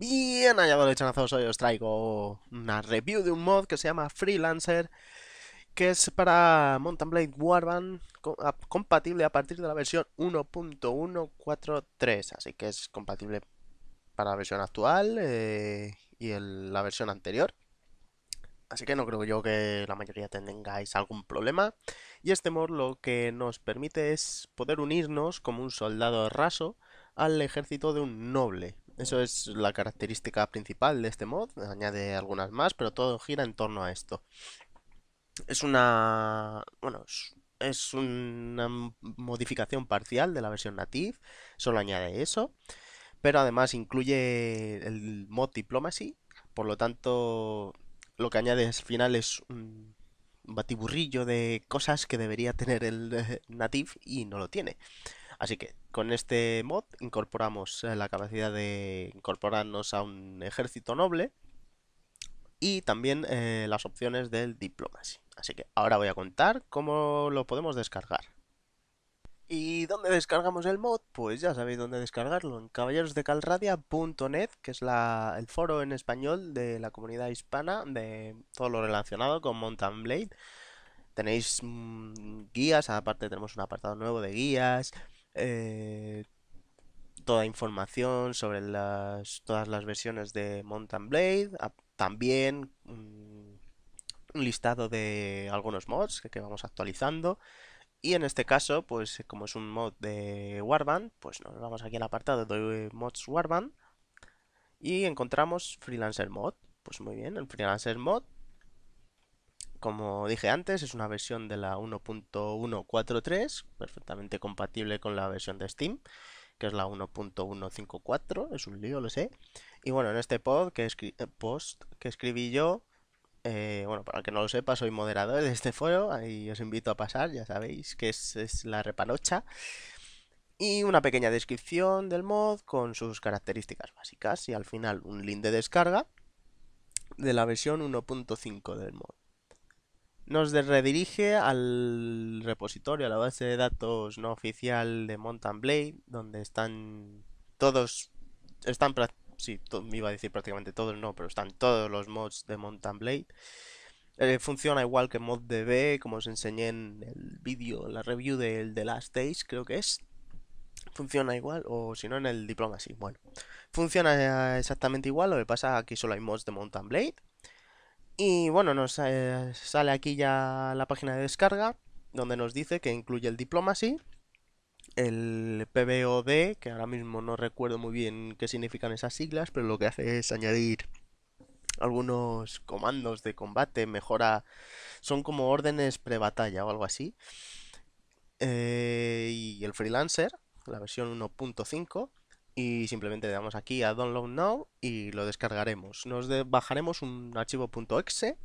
Bien hallado lechonazos, hoy os traigo una review de un mod que se llama Freelancer que es para Mountain Blade Warband ah, compatible a partir de la versión 1.143 así que es compatible para la versión actual eh, y la versión anterior así que no creo yo que la mayoría tengáis algún problema. Y este mod lo que nos permite es poder unirnos como un soldado raso al ejército de un noble. Eso es la característica principal de este mod, añade algunas más, pero todo gira en torno a esto. Es una... bueno, es, una modificación parcial de la versión native, solo añade eso, pero además incluye el mod Diplomacy, por lo tanto lo que añade al final es un batiburrillo de cosas que debería tener el native y no lo tiene. Así que con este mod incorporamos eh, la capacidad de incorporarnos a un ejército noble y también eh, las opciones del diplomacy. Así que ahora voy a contar cómo lo podemos descargar. ¿Y dónde descargamos el mod? Pues ya sabéis dónde descargarlo, en caballerosdecalradia.net, que es el foro en español de la comunidad hispana de todo lo relacionado con Mountain Blade. Tenéis mm, guías, aparte tenemos un apartado nuevo de guías, eh, toda información sobre las, todas las versiones de Mountain Blade, también mm, un listado de algunos mods que, que vamos actualizando. Y en este caso, pues eh, como es un mod de Warband, pues nos vamos aquí al apartado de mods Warband y encontramos Freelancer Mod. Pues muy bien, el Freelancer Mod como dije antes, es una versión de la 1.143, perfectamente compatible con la versión de Steam, que es la 1.154, es un lío, lo sé. Y bueno, en este pod que eh, post que escribí yo, eh, bueno, para el que no lo sepa, soy moderador de este foro ahí os invito a pasar, ya sabéis que es, es la repanocha. Y una pequeña descripción del mod con sus características básicas y al final un link de descarga de la versión 1.5 del mod nos redirige al repositorio, a la base de datos no oficial de Mountain Blade, donde están todos, están, sí, me iba a decir prácticamente todos, no, pero están todos los mods de Mountain Blade. Eh, funciona igual que ModDB, como os enseñé en el vídeo, la review del The Last Days, creo que es. Funciona igual, o si no, en el diploma sí, bueno. Funciona eh, exactamente igual, lo que pasa aquí solo hay mods de Mountain Blade. Y bueno, nos eh, sale aquí ya la página de descarga, donde nos dice que incluye el Diplomacy, el PBOD, que ahora mismo no recuerdo muy bien qué significan esas siglas, pero lo que hace es añadir algunos comandos de combate, mejora, son como órdenes pre-batalla o algo así. Eh, y el Freelancer, la versión 1.5, y simplemente le damos aquí a Download Now y lo descargaremos. Nos bajaremos un archivo .exe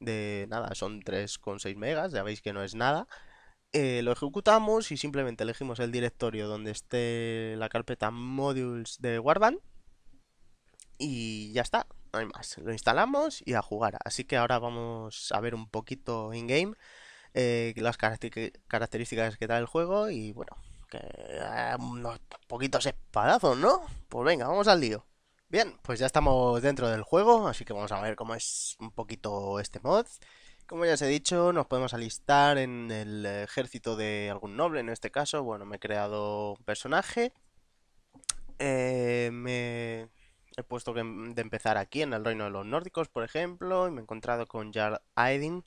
de nada, son 3,6 megas, ya veis que no es nada. Eh, lo ejecutamos y simplemente elegimos el directorio donde esté la carpeta modules de guardan y ya está, no hay más. Lo instalamos y a jugar. Así que ahora vamos a ver un poquito in-game eh, las características que da el juego y bueno, que, eh, unos poquitos espadazos, ¿no? Pues venga, vamos al lío. Bien, pues ya estamos dentro del juego, así que vamos a ver cómo es un poquito este mod. Como ya os he dicho, nos podemos alistar en el ejército de algún noble, en este caso, bueno, me he creado un personaje. Eh, me he puesto de empezar aquí, en el Reino de los Nórdicos, por ejemplo, y me he encontrado con Jarl Aedin.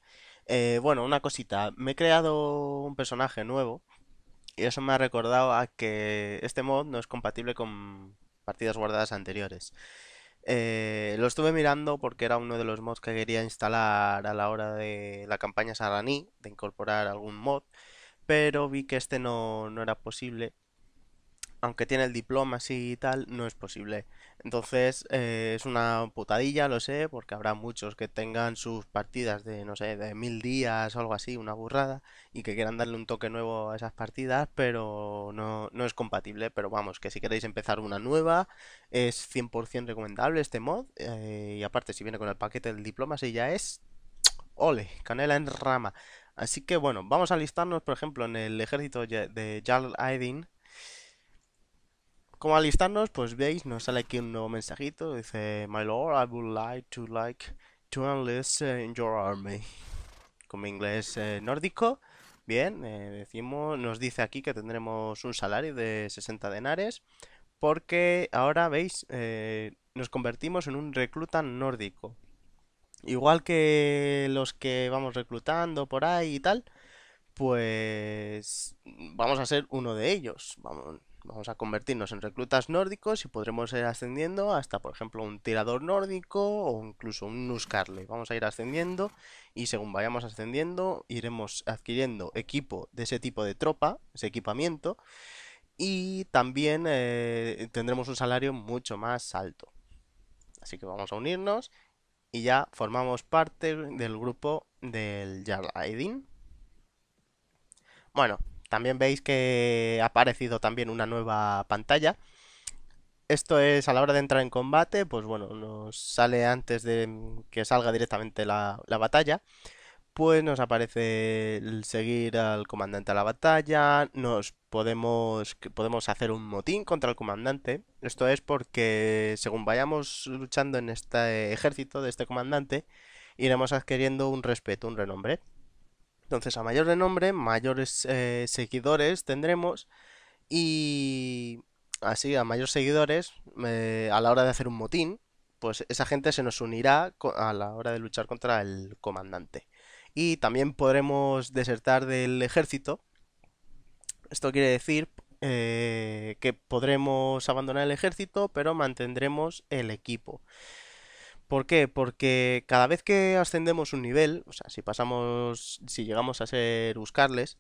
Eh, bueno, una cosita, me he creado un personaje nuevo, y eso me ha recordado a que este mod no es compatible con partidas guardadas anteriores. Eh, lo estuve mirando porque era uno de los mods que quería instalar a la hora de la campaña Sarraní, de incorporar algún mod, pero vi que este no, no era posible aunque tiene el diploma así y tal, no es posible. Entonces eh, es una putadilla, lo sé, porque habrá muchos que tengan sus partidas de, no sé, de mil días o algo así, una burrada, y que quieran darle un toque nuevo a esas partidas, pero no, es compatible. Pero vamos, que si queréis empezar una nueva, es 100% recomendable este mod, eh, y aparte si viene con el paquete del diploma, si ya es... Ole, canela en rama. Así que bueno, vamos a listarnos, por ejemplo, en el ejército de Jarl Aydin, como alistarnos, pues veis, nos sale aquí un nuevo mensajito. Dice, My lord, I would like to like to enlist eh, in your army. Como inglés eh, nórdico. Bien, eh, decimos, nos dice aquí que tendremos un salario de 60 denares. Porque ahora, veis, nos convertimos en un recluta nórdico. Igual que los que vamos reclutando por ahí y tal, pues vamos a ser uno de ellos. Vamos, Vamos a convertirnos en reclutas nórdicos y podremos ir ascendiendo hasta, por ejemplo, un tirador nórdico o incluso un Nuscarle. Vamos a ir ascendiendo y según vayamos ascendiendo iremos adquiriendo equipo de ese tipo de tropa, ese equipamiento, y también eh, tendremos un salario mucho más alto. Así que vamos a unirnos y ya formamos parte del grupo del Jarl Aedin. Bueno, también veis que ha aparecido también una nueva pantalla. Esto es a la hora de entrar en combate, pues bueno, nos sale antes de que salga directamente la, batalla. Pues nos aparece el seguir al comandante a la batalla, nos podemos, podemos hacer un motín contra el comandante. Esto es porque según vayamos luchando en este ejército de este comandante, iremos adquiriendo un respeto, un renombre. Entonces, a mayor de nombre, mayores eh, seguidores tendremos y así, a mayores seguidores, eh, a la hora de hacer un motín, pues esa gente se nos unirá a la hora de luchar contra el comandante. Y también podremos desertar del ejército. Esto quiere decir eh, que podremos abandonar el ejército, pero mantendremos el equipo. ¿Por qué? Porque cada vez que ascendemos un nivel, o sea, si pasamos, si llegamos a ser buscarles,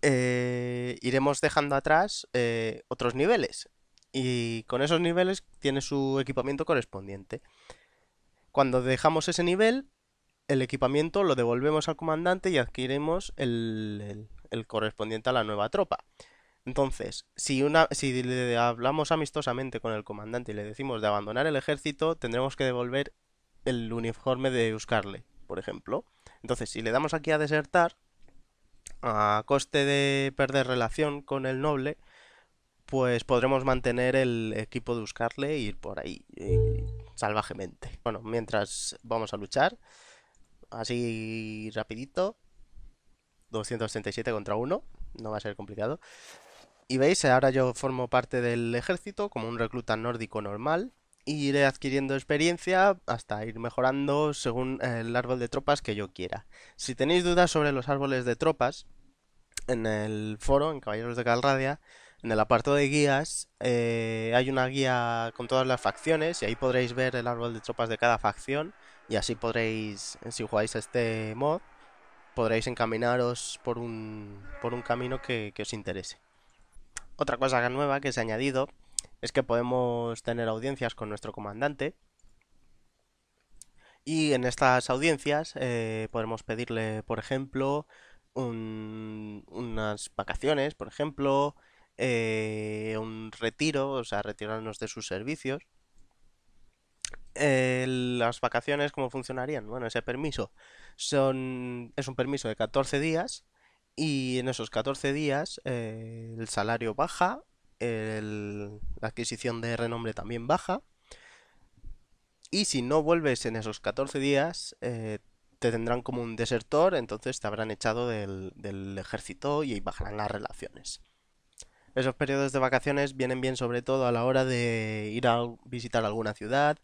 eh, iremos dejando atrás eh, otros niveles. Y con esos niveles tiene su equipamiento correspondiente. Cuando dejamos ese nivel, el equipamiento lo devolvemos al comandante y adquiremos el correspondiente a la nueva tropa. Entonces, si, una, si le hablamos amistosamente con el comandante y le decimos de abandonar el ejército, tendremos que devolver el uniforme de Uscarle, por ejemplo. Entonces, si le damos aquí a desertar, a coste de perder relación con el noble, pues podremos mantener el equipo de Uscarle e ir por ahí eh, salvajemente. Bueno, mientras vamos a luchar, así rapidito, 237 contra 1, no va a ser complicado. Y veis, ahora yo formo parte del ejército como un recluta nórdico normal. Y iré adquiriendo experiencia hasta ir mejorando según el árbol de tropas que yo quiera. Si tenéis dudas sobre los árboles de tropas, en el foro, en Caballeros de Galradia, en el apartado de guías, eh, hay una guía con todas las facciones y ahí podréis ver el árbol de tropas de cada facción. Y así podréis, si jugáis este mod, podréis encaminaros por un, por un camino que os interese. Otra cosa nueva que se ha añadido es que podemos tener audiencias con nuestro comandante. Y en estas audiencias eh, podemos pedirle, por ejemplo, unas vacaciones, por ejemplo, eh, un retiro, o sea, retirarnos de sus servicios. Eh, las vacaciones, ¿cómo funcionarían? Bueno, ese permiso son, es un permiso de 14 días y en esos 14 días eh, el salario baja, el, la adquisición de renombre también baja. Y si no vuelves en esos 14 días, eh, te tendrán como un desertor, entonces te habrán echado del, ejército y bajarán las relaciones. Esos periodos de vacaciones vienen bien sobre todo a la hora de ir a visitar alguna ciudad,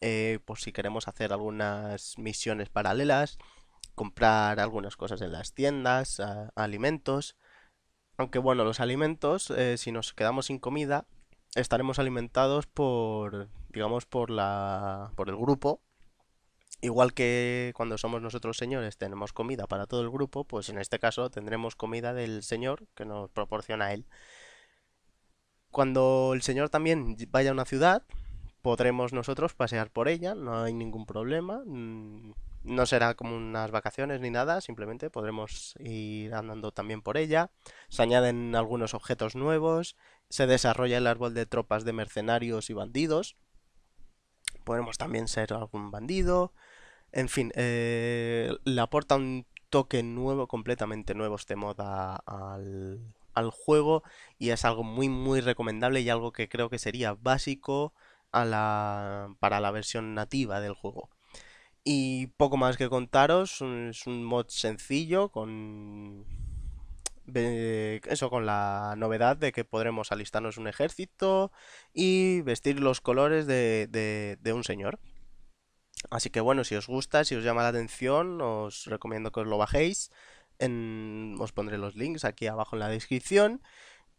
eh, por si queremos hacer algunas misiones paralelas, comprar algunas cosas en las tiendas, alimentos. Aunque bueno, los alimentos, eh, si nos quedamos sin comida, estaremos alimentados por, digamos, por, la, por el grupo. Igual que cuando somos nosotros señores tenemos comida para todo el grupo, pues en este caso tendremos comida del Señor que nos proporciona Él. Cuando el Señor también vaya a una ciudad, podremos nosotros pasear por ella, no hay ningún problema mm, no será como unas vacaciones ni nada, simplemente podremos ir andando también por ella. Se añaden algunos objetos nuevos, se desarrolla el árbol de tropas de mercenarios y bandidos. Podremos también ser algún bandido. En fin, eh, le aporta un toque nuevo, completamente nuevo este moda al, al juego y es algo muy muy recomendable y algo que creo que sería básico a la, para la versión nativa del juego. Y poco más que contaros, es un mod sencillo con eso con la novedad de que podremos alistarnos un ejército y vestir los colores de, un señor. Así que bueno, si os gusta, si os llama la atención, os recomiendo que os lo bajéis. os pondré los links aquí abajo en la descripción.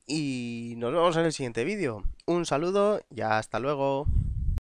Y nos vemos en el siguiente vídeo. Un saludo y hasta luego.